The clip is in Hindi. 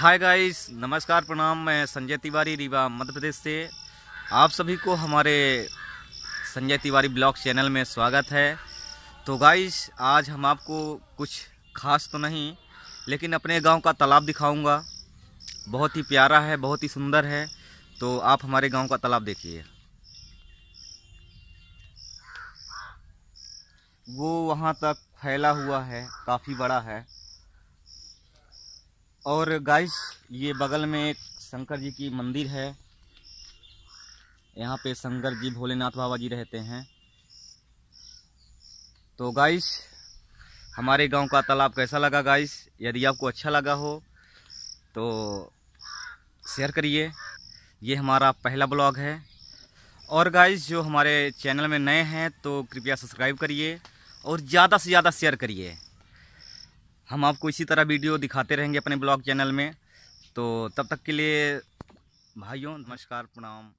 हाय गाइस नमस्कार प्रणाम मैं संजय तिवारी रीवा मध्य प्रदेश से आप सभी को हमारे संजय तिवारी ब्लॉग चैनल में स्वागत है तो गाइस आज हम आपको कुछ खास तो नहीं लेकिन अपने गांव का तालाब दिखाऊंगा बहुत ही प्यारा है बहुत ही सुंदर है तो आप हमारे गांव का तालाब देखिए वो वहाँ तक फैला हुआ है काफ़ी बड़ा है और गाइस ये बगल में एक शंकर जी की मंदिर है यहाँ पे शंकर जी भोलेनाथ बाबा जी रहते हैं तो गाइस हमारे गांव का तालाब कैसा लगा गाइस यदि आपको अच्छा लगा हो तो शेयर करिए ये हमारा पहला ब्लॉग है और गाइस जो हमारे चैनल में नए हैं तो कृपया सब्सक्राइब करिए और ज़्यादा से ज़्यादा शेयर करिए हम आपको इसी तरह वीडियो दिखाते रहेंगे अपने ब्लॉग चैनल में तो तब तक के लिए भाइयों नमस्कार प्रणाम